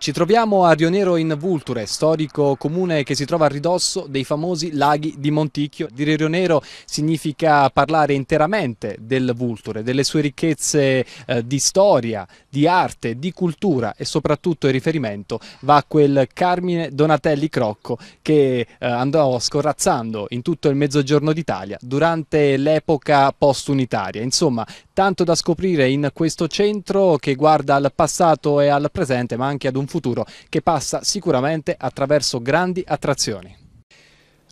Ci troviamo a Rionero in Vulture, storico comune che si trova a ridosso dei famosi laghi di Monticchio. Dire Rionero significa parlare interamente del Vulture, delle sue ricchezze eh, di storia, di arte, di cultura e soprattutto il riferimento va a quel Carmine Donatelli Crocco che eh, andò scorrazzando in tutto il mezzogiorno d'Italia durante l'epoca post-unitaria. Insomma, tanto da scoprire in questo centro che guarda al passato e al presente ma anche ad un futuro che passa sicuramente attraverso grandi attrazioni.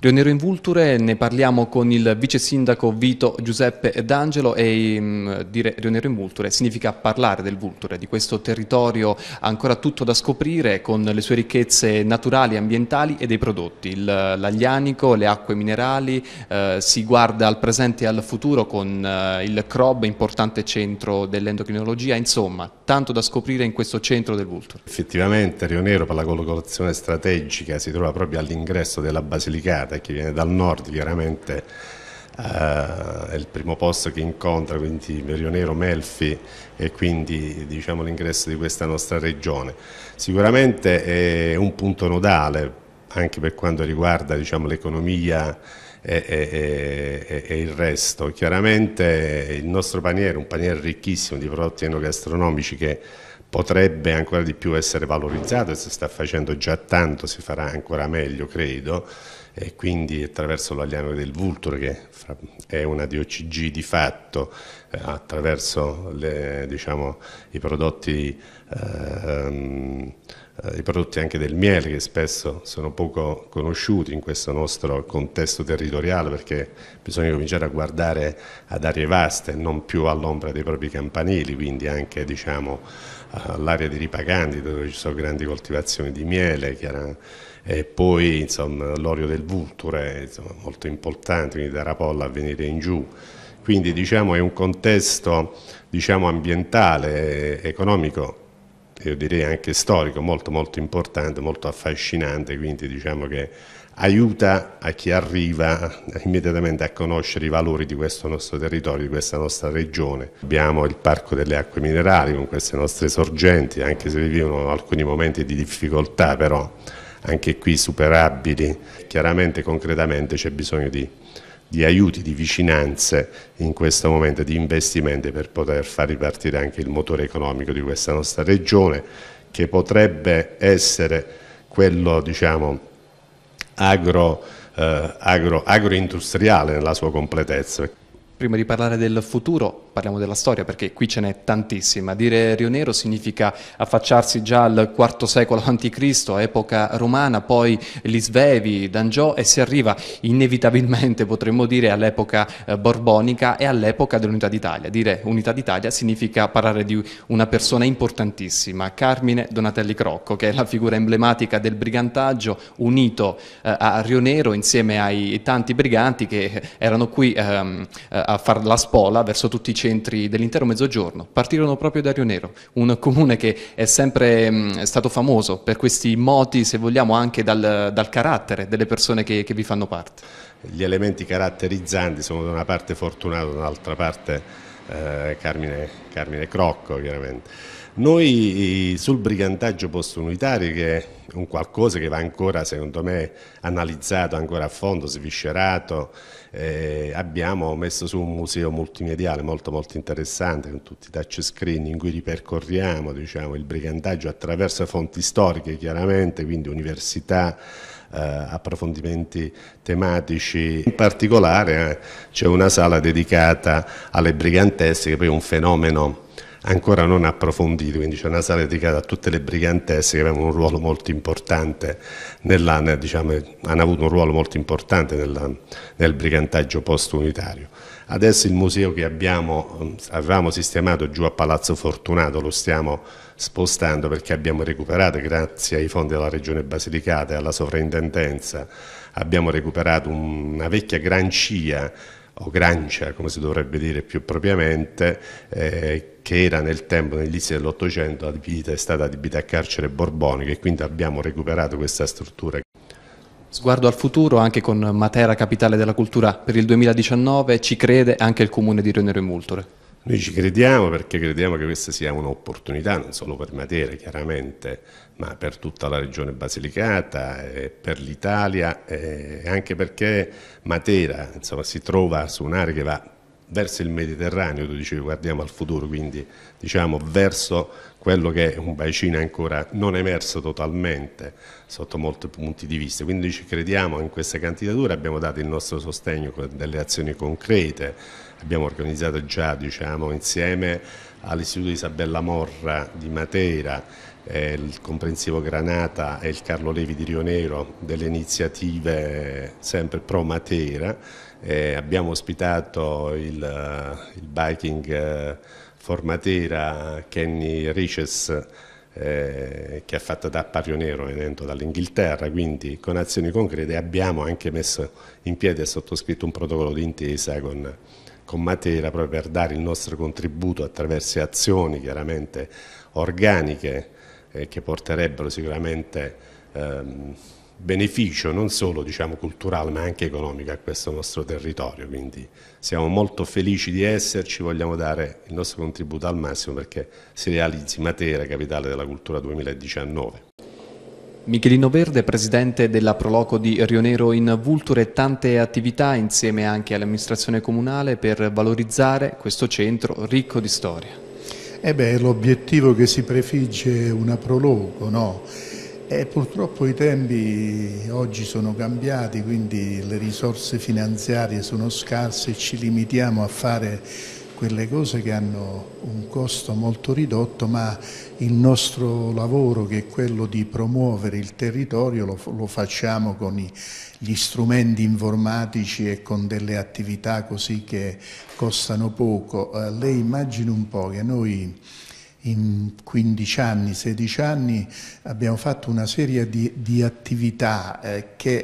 Rionero in Vulture, ne parliamo con il vice sindaco Vito Giuseppe D'Angelo e mh, mm, dire Rionero in Vulture significa parlare del Vulture, di questo territorio ancora tutto da scoprire con le sue ricchezze naturali, ambientali e dei prodotti, l'aglianico, le acque minerali, eh, si guarda al presente e al futuro con eh, il CROB, importante centro dell'endocrinologia, insomma tanto da scoprire in questo centro del Vulture. Effettivamente Rionero per la collocazione strategica si trova proprio all'ingresso della Basilicata e chi viene dal nord chiaramente eh, è il primo posto che incontra, quindi Merionero, Melfi e quindi diciamo, l'ingresso di questa nostra regione. Sicuramente è un punto nodale anche per quanto riguarda diciamo, l'economia e, e, e, il resto. Chiaramente il nostro paniere un paniere ricchissimo di prodotti enogastronomici che potrebbe ancora di più essere valorizzato e si sta facendo già tanto, si farà ancora meglio credo e quindi attraverso l'Alianza del Vulture che è una DOCG di fatto eh, attraverso le, diciamo, i, prodotti, ehm, eh, i prodotti anche del miele che spesso sono poco conosciuti in questo nostro contesto territoriale perché bisogna cominciare a guardare ad aree vaste non più all'ombra dei propri campanili quindi anche diciamo, all'area di Ripagandi dove ci sono grandi coltivazioni di miele e poi insomma, l'olio del vulture insomma, molto importante, quindi da Rapolla a venire in giù. Quindi diciamo, è un contesto diciamo, ambientale, economico io direi anche storico, molto molto importante, molto affascinante, quindi diciamo che aiuta a chi arriva immediatamente a conoscere i valori di questo nostro territorio, di questa nostra regione. Abbiamo il Parco delle Acque Minerali con queste nostre sorgenti, anche se vivono alcuni momenti di difficoltà però anche qui superabili. Chiaramente, concretamente c'è bisogno di, di aiuti, di vicinanze in questo momento, di investimenti per poter far ripartire anche il motore economico di questa nostra regione che potrebbe essere quello diciamo, agro, eh, agro, agroindustriale nella sua completezza. Prima di parlare del futuro, parliamo della storia, perché qui ce n'è tantissima. Dire Rio Nero significa affacciarsi già al IV secolo a.C., epoca romana, poi gli Svevi, Dangiò, e si arriva inevitabilmente, potremmo dire, all'epoca eh, borbonica e all'epoca dell'Unità d'Italia. Dire Unità d'Italia significa parlare di una persona importantissima, Carmine Donatelli Crocco, che è la figura emblematica del brigantaggio, unito eh, a Rio Nero insieme ai tanti briganti che erano qui ehm, eh, a far la spola verso tutti i centri dell'intero mezzogiorno. Partirono proprio da Rio Nero, un comune che è sempre mh, mm, stato famoso per questi moti, se vogliamo, anche dal, dal carattere delle persone che, che vi fanno parte. Gli elementi caratterizzanti sono da una parte Fortunato, dall'altra parte eh, Carmine, Carmine Crocco, chiaramente. Noi eh, sul brigantaggio post-unitario, che è un qualcosa che va ancora, secondo me, analizzato ancora a fondo, sviscerato, eh, abbiamo messo su un museo multimediale molto molto interessante con tutti i touchscreen in cui ripercorriamo diciamo, il brigantaggio attraverso fonti storiche chiaramente, quindi università, eh, approfondimenti tematici. In particolare eh, c'è una sala dedicata alle brigantesse che poi è un fenomeno ancora non approfondito, quindi c'è una sala dedicata a tutte le brigantesse che avevano un ruolo molto importante, nella, diciamo, hanno avuto un ruolo molto importante nella, nel brigantaggio post-unitario. Adesso il museo che abbiamo, avevamo sistemato giù a Palazzo Fortunato lo stiamo spostando perché abbiamo recuperato, grazie ai fondi della Regione Basilicata e alla sovrintendenza, abbiamo recuperato una vecchia grancia o grancia, come si dovrebbe dire più propriamente, eh, che era nel tempo, nell'inizio dell'Ottocento, adibita, è stata adibita a carcere borbonico e quindi abbiamo recuperato questa struttura. Sguardo al futuro anche con Matera Capitale della Cultura per il 2019, ci crede anche il Comune di Rionero e Multore. Noi ci crediamo perché crediamo che questa sia un'opportunità, non solo per Matera chiaramente, ma per tutta la regione Basilicata, per l'Italia, anche perché Matera insomma, si trova su un'area che va verso il Mediterraneo, tu dicevi guardiamo al futuro, quindi diciamo verso quello che è un bacino ancora non emerso totalmente sotto molti punti di vista. Quindi ci crediamo in queste candidature, abbiamo dato il nostro sostegno con delle azioni concrete, abbiamo organizzato già diciamo, insieme all'Istituto Isabella Morra di Matera, eh, il Comprensivo Granata e il Carlo Levi di Rionero delle iniziative eh, sempre pro Matera eh, abbiamo ospitato il, il biking eh, formatera Kenny Riches eh, che è fatta da Parionero venendo dall'Inghilterra, quindi con azioni concrete abbiamo anche messo in piedi e sottoscritto un protocollo d'intesa con, con Matera proprio per dare il nostro contributo attraverso azioni chiaramente organiche eh, che porterebbero sicuramente ehm, beneficio non solo diciamo, culturale ma anche economico a questo nostro territorio, quindi siamo molto felici di esserci, vogliamo dare il nostro contributo al massimo perché si realizzi Matera, capitale della cultura 2019. Michelino Verde, presidente della Proloco di Rionero in Vulture, tante attività insieme anche all'amministrazione comunale per valorizzare questo centro ricco di storia. Eh l'obiettivo che si prefigge una Proloco, no? E purtroppo i tempi oggi sono cambiati, quindi le risorse finanziarie sono scarse e ci limitiamo a fare quelle cose che hanno un costo molto ridotto, ma il nostro lavoro che è quello di promuovere il territorio lo, lo facciamo con i, gli strumenti informatici e con delle attività così che costano poco. Eh, lei immagini un po' che noi in 15 anni, 16 anni abbiamo fatto una serie di, di attività eh, che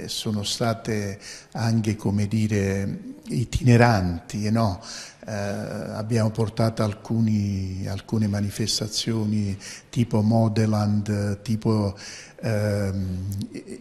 eh, sono state anche, come dire, itineranti, no? eh, abbiamo portato alcuni, alcune manifestazioni tipo Modeland, tipo ehm,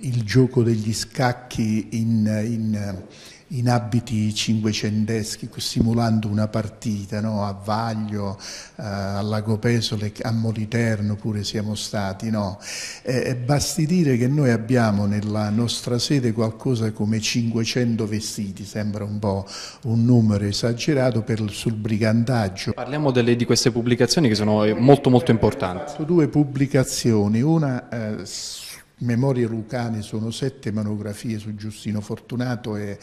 il gioco degli scacchi in, in in abiti cinquecenteschi, simulando una partita no? a Vaglio, eh, a Lago Pesole, a Moliterno pure siamo stati. No? Eh, basti dire che noi abbiamo nella nostra sede qualcosa come 500 vestiti, sembra un po' un numero esagerato per, sul brigantaggio. Parliamo delle, di queste pubblicazioni che sono molto molto importanti. due pubblicazioni, una eh, Memorie Lucane sono sette monografie su Giustino Fortunato e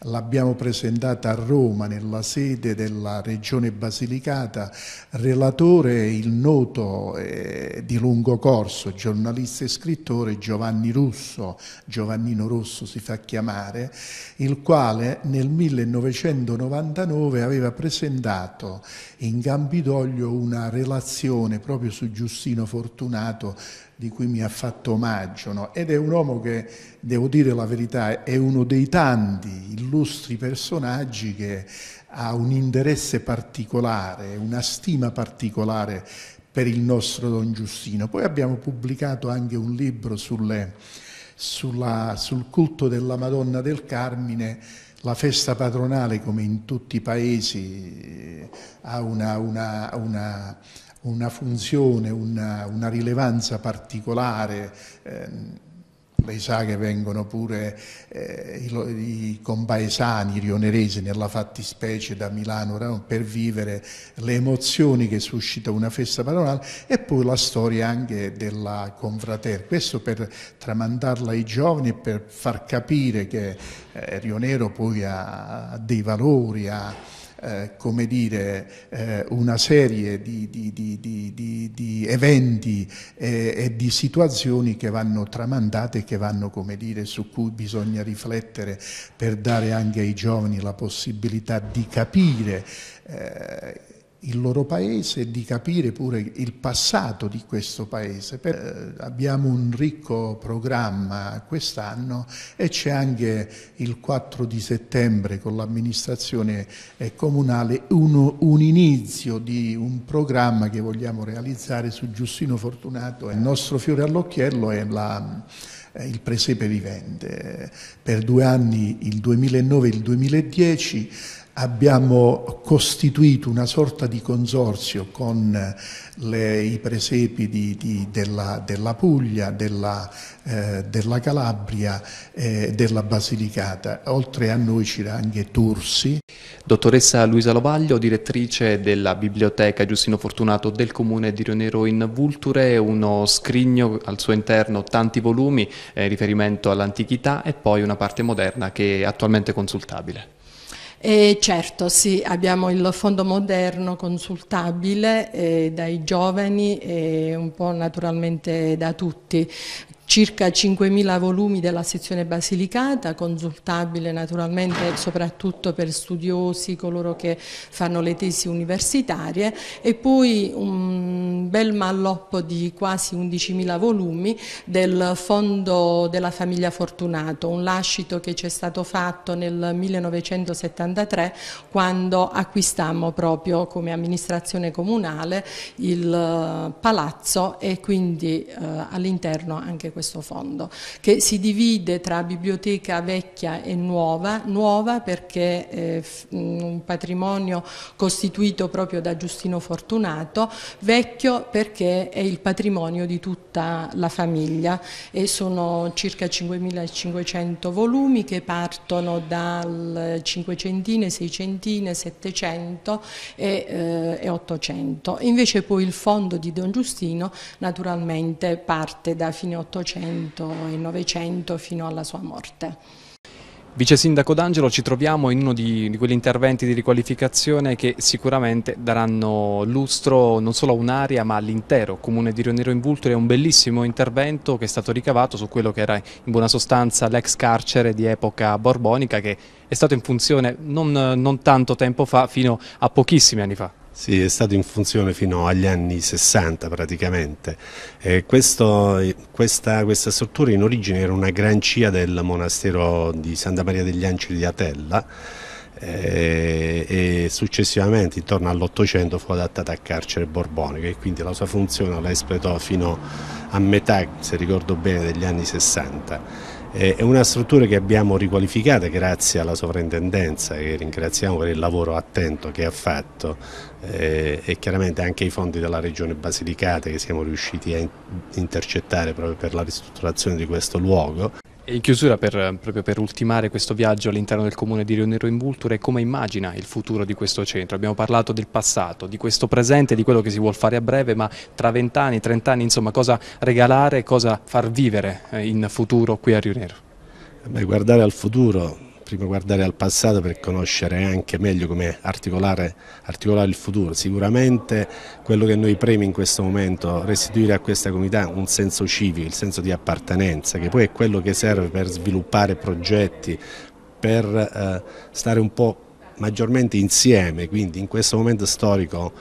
l'abbiamo presentata a Roma nella sede della Regione Basilicata. Relatore è il noto eh, di lungo corso, giornalista e scrittore Giovanni Russo, Giovannino Rosso si fa chiamare, il quale nel 1999 aveva presentato in Campidoglio una relazione proprio su Giustino Fortunato di cui mi ha fatto omaggio. No? Ed è un uomo che, devo dire la verità, è uno dei tanti illustri personaggi che ha un interesse particolare, una stima particolare per il nostro Don Giustino. Poi abbiamo pubblicato anche un libro sulle, sulla, sul culto della Madonna del Carmine, la festa patronale, come in tutti i paesi, ha una, una, una una funzione, una, una rilevanza particolare. Eh, lei sa che vengono pure eh, i, i, compaesani rioneresi nella fattispecie da Milano per vivere le emozioni che suscita una festa patronale e poi la storia anche della confrater. Questo per tramandarla ai giovani e per far capire che eh, Rionero poi ha, ha dei valori, ha, eh, come dire, eh, una serie di, di, di, di eventi eh, e di situazioni che vanno tramandate, che vanno come dire, su cui bisogna riflettere per dare anche ai giovani la possibilità di capire eh, il loro paese e di capire pure il passato di questo paese. Eh, abbiamo un ricco programma quest'anno e c'è anche il 4 di settembre con l'amministrazione eh, comunale un, un inizio di un programma che vogliamo realizzare su Giustino Fortunato. Il nostro fiore all'occhiello è la eh, il presepe vivente. Per due anni, il 2009 e il 2010, abbiamo costituito una sorta di consorzio con le, i presepi di, di, della, della, Puglia, della, eh, della Calabria e eh, della Basilicata. Oltre a noi c'era anche Tursi. Dottoressa Luisa Lovaglio, direttrice della Biblioteca Giustino Fortunato del Comune di Rionero in Vulture, uno scrigno al suo interno tanti volumi eh, riferimento all'antichità e poi una parte moderna che è attualmente consultabile. E certo, sì, abbiamo il fondo moderno consultabile eh, dai giovani e un po' naturalmente da tutti, circa 5.000 volumi della sezione basilicata, consultabile naturalmente soprattutto per studiosi, coloro che fanno le tesi universitarie e poi un bel malloppo di quasi 11.000 volumi del Fondo della Famiglia Fortunato, un lascito che ci è stato fatto nel 1973 quando acquistammo proprio come amministrazione comunale il eh, palazzo e quindi eh, all'interno anche questo questo fondo, che si divide tra biblioteca vecchia e nuova, nuova perché è eh, mm, un patrimonio costituito proprio da Giustino Fortunato, vecchio perché è il patrimonio di tutta la famiglia e sono circa 5.500 volumi che partono dal 500, 600, 700 e, eh, e 800. Invece poi il fondo di Don Giustino naturalmente parte da fine 800 800 e Novecento fino alla sua morte. Vice Sindaco D'Angelo, ci troviamo in uno di, di, quegli interventi di riqualificazione che sicuramente daranno lustro non solo a un'area ma all'intero comune di Rio Nero in Vulture. È un bellissimo intervento che è stato ricavato su quello che era in buona sostanza l'ex carcere di epoca borbonica che è stato in funzione non, non tanto tempo fa fino a pochissimi anni fa. Sì, è stato in funzione fino agli anni 60 praticamente. Questo, questa, questa, struttura in origine era una grancia del monastero di Santa Maria degli Angeli di Atella e, eh, e successivamente intorno all'Ottocento fu adattata a carcere borbonica e quindi la sua funzione la espletò fino a metà, se ricordo bene, degli anni 60 eh, è una struttura che abbiamo riqualificata grazie alla sovrintendenza che ringraziamo per il lavoro attento che ha fatto eh, e chiaramente anche i fondi della regione Basilicata che siamo riusciti a intercettare proprio per la ristrutturazione di questo luogo in chiusura, per, proprio per ultimare questo viaggio all'interno del comune di Rionero in Vulture, come immagina il futuro di questo centro? Abbiamo parlato del passato, di questo presente, di quello che si vuole fare a breve, ma tra vent'anni, trent'anni, insomma, cosa regalare, cosa far vivere eh, in futuro qui a Rionero? guardare al futuro prima guardare al passato per conoscere anche meglio come articolare, articolare, il futuro. Sicuramente quello che noi premi in questo momento è restituire a questa comunità un senso civico, il senso di appartenenza, che poi è quello che serve per sviluppare progetti, per eh, stare un po' maggiormente insieme, quindi in questo momento storico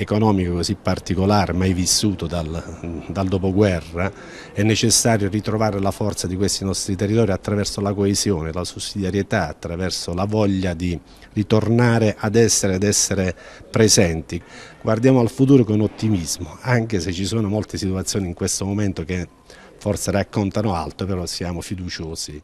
economico così particolare mai vissuto dal, dal, dopoguerra, è necessario ritrovare la forza di questi nostri territori attraverso la coesione, la sussidiarietà, attraverso la voglia di ritornare ad essere, ad essere presenti. Guardiamo al futuro con ottimismo, anche se ci sono molte situazioni in questo momento che forse raccontano altro, però siamo fiduciosi.